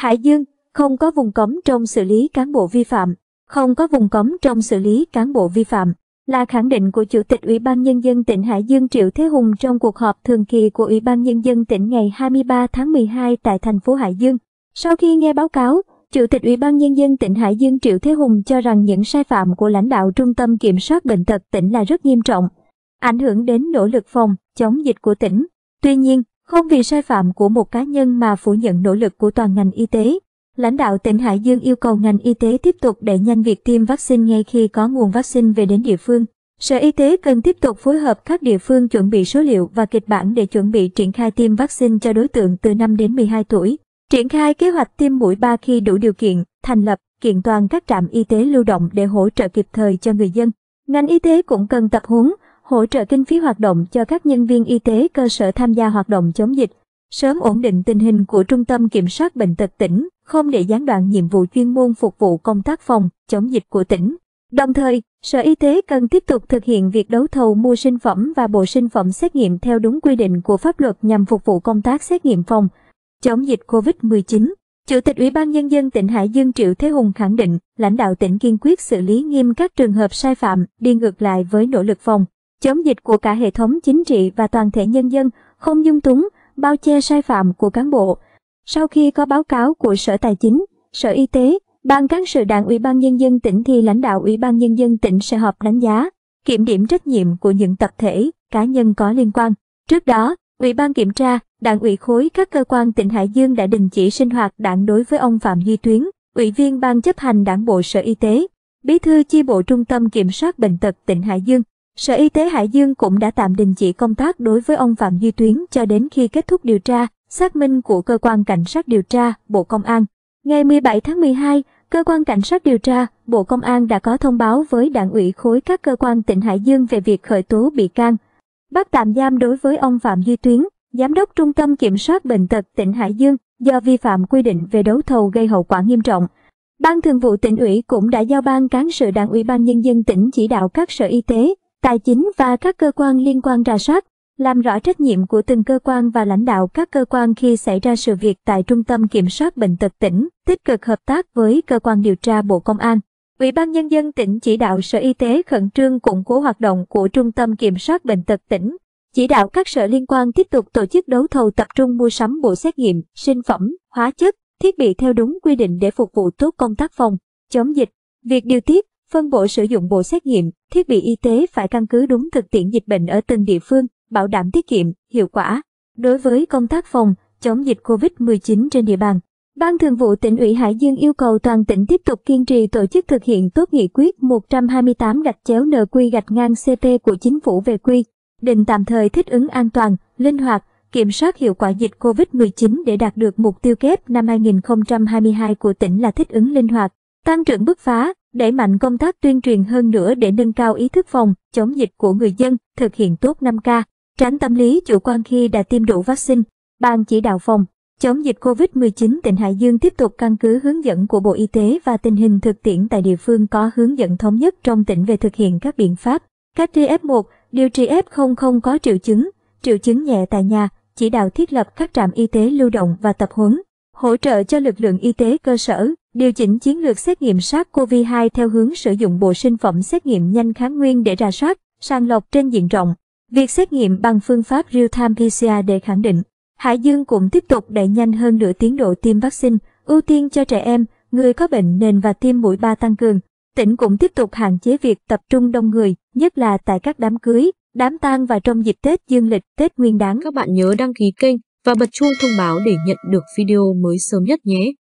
Hải Dương, không có vùng cấm trong xử lý cán bộ vi phạm. Không có vùng cấm trong xử lý cán bộ vi phạm là khẳng định của Chủ tịch Ủy ban Nhân dân tỉnh Hải Dương Triệu Thế Hùng trong cuộc họp thường kỳ của Ủy ban Nhân dân tỉnh ngày 23 tháng 12 tại thành phố Hải Dương. Sau khi nghe báo cáo, Chủ tịch Ủy ban Nhân dân tỉnh Hải Dương Triệu Thế Hùng cho rằng những sai phạm của lãnh đạo Trung tâm Kiểm soát Bệnh tật tỉnh là rất nghiêm trọng, ảnh hưởng đến nỗ lực phòng, chống dịch của tỉnh. Tuy nhiên, không vì sai phạm của một cá nhân mà phủ nhận nỗ lực của toàn ngành y tế, lãnh đạo tỉnh Hải Dương yêu cầu ngành y tế tiếp tục đẩy nhanh việc tiêm vaccine ngay khi có nguồn vaccine về đến địa phương. Sở Y tế cần tiếp tục phối hợp các địa phương chuẩn bị số liệu và kịch bản để chuẩn bị triển khai tiêm vaccine cho đối tượng từ 5 đến 12 tuổi. Triển khai kế hoạch tiêm mũi 3 khi đủ điều kiện, thành lập, kiện toàn các trạm y tế lưu động để hỗ trợ kịp thời cho người dân. Ngành y tế cũng cần tập huấn, hỗ trợ kinh phí hoạt động cho các nhân viên y tế cơ sở tham gia hoạt động chống dịch, sớm ổn định tình hình của Trung tâm Kiểm soát Bệnh tật tỉnh, không để gián đoạn nhiệm vụ chuyên môn phục vụ công tác phòng, chống dịch của tỉnh. Đồng thời, Sở Y tế cần tiếp tục thực hiện việc đấu thầu mua sinh phẩm và bộ sinh phẩm xét nghiệm theo đúng quy định của pháp luật nhằm phục vụ công tác xét nghiệm phòng, chống dịch COVID-19. Chủ tịch Ủy ban Nhân dân tỉnh Hải Dương Triệu Thế Hùng khẳng định, lãnh đạo tỉnh kiên quyết xử lý nghiêm các trường hợp sai phạm, đi ngược lại với nỗ lực phòng, Chống dịch của cả hệ thống chính trị và toàn thể nhân dân không dung túng, bao che sai phạm của cán bộ. Sau khi có báo cáo của Sở Tài chính, Sở Y tế, Ban cán sự Đảng Ủy ban Nhân dân tỉnh thì lãnh đạo Ủy ban Nhân dân tỉnh sẽ họp đánh giá, kiểm điểm trách nhiệm của những tập thể, cá nhân có liên quan. Trước đó, Ủy ban kiểm tra, Đảng ủy khối các cơ quan tỉnh Hải Dương đã đình chỉ sinh hoạt đảng đối với ông Phạm Duy Tuyến, Ủy viên Ban chấp hành Đảng bộ Sở Y tế, Bí thư chi bộ Trung tâm Kiểm soát Bệnh tật tỉnh Hải Dương, Sở Y tế Hải Dương cũng đã tạm đình chỉ công tác đối với ông Phạm Duy Tuyến cho đến khi kết thúc điều tra, xác minh của Cơ quan Cảnh sát điều tra, Bộ Công an. Ngày 17 tháng 12, Cơ quan Cảnh sát điều tra, Bộ Công an đã có thông báo với đảng ủy khối các cơ quan tỉnh Hải Dương về việc khởi tố bị can, bắt tạm giam đối với ông Phạm Duy Tuyến, Giám đốc Trung tâm Kiểm soát Bệnh tật tỉnh Hải Dương do vi phạm quy định về đấu thầu gây hậu quả nghiêm trọng. Ban thường vụ tỉnh ủy cũng đã giao ban cán sự đảng ủy ban nhân dân tỉnh chỉ đạo các sở y tế, Tài chính và các cơ quan liên quan rà soát, làm rõ trách nhiệm của từng cơ quan và lãnh đạo các cơ quan khi xảy ra sự việc tại Trung tâm Kiểm soát Bệnh tật tỉnh, tích cực hợp tác với cơ quan điều tra Bộ Công an. Ủy ban Nhân dân tỉnh chỉ đạo Sở Y tế khẩn trương củng cố hoạt động của Trung tâm Kiểm soát Bệnh tật tỉnh, chỉ đạo các sở liên quan tiếp tục tổ chức đấu thầu tập trung mua sắm bộ xét nghiệm, sinh phẩm, hóa chất, thiết bị theo đúng quy định để phục vụ tốt công tác phòng, chống dịch. Việc điều tiết, Phân bổ sử dụng bộ xét nghiệm, thiết bị y tế phải căn cứ đúng thực tiễn dịch bệnh ở từng địa phương, bảo đảm tiết kiệm, hiệu quả. Đối với công tác phòng, chống dịch COVID-19 trên địa bàn, Ban Thường vụ tỉnh ủy Hải Dương yêu cầu toàn tỉnh tiếp tục kiên trì tổ chức thực hiện tốt nghị quyết 128 gạch chéo NQ gạch ngang CP của chính phủ về quy định tạm thời thích ứng an toàn, linh hoạt, kiểm soát hiệu quả dịch COVID-19 để đạt được mục tiêu kép năm 2022 của tỉnh là thích ứng linh hoạt, tăng trưởng bứt phá, đẩy mạnh công tác tuyên truyền hơn nữa để nâng cao ý thức phòng, chống dịch của người dân, thực hiện tốt 5K, tránh tâm lý chủ quan khi đã tiêm đủ vaccine. Ban chỉ đạo phòng, chống dịch COVID-19 tỉnh Hải Dương tiếp tục căn cứ hướng dẫn của Bộ Y tế và tình hình thực tiễn tại địa phương có hướng dẫn thống nhất trong tỉnh về thực hiện các biện pháp, cách ly F1, điều trị F0 không có triệu chứng, triệu chứng nhẹ tại nhà, chỉ đạo thiết lập các trạm y tế lưu động và tập huấn, hỗ trợ cho lực lượng y tế cơ sở, Điều chỉnh chiến lược xét nghiệm SARS-CoV-2 theo hướng sử dụng bộ sinh phẩm xét nghiệm nhanh kháng nguyên để rà soát, sàng lọc trên diện rộng. Việc xét nghiệm bằng phương pháp real-time PCR để khẳng định. Hải Dương cũng tiếp tục đẩy nhanh hơn nửa tiến độ tiêm vaccine, ưu tiên cho trẻ em, người có bệnh nền và tiêm mũi ba tăng cường. Tỉnh cũng tiếp tục hạn chế việc tập trung đông người, nhất là tại các đám cưới, đám tang và trong dịp Tết dương lịch, Tết nguyên đáng. Các bạn nhớ đăng ký kênh và bật chuông thông báo để nhận được video mới sớm nhất nhé.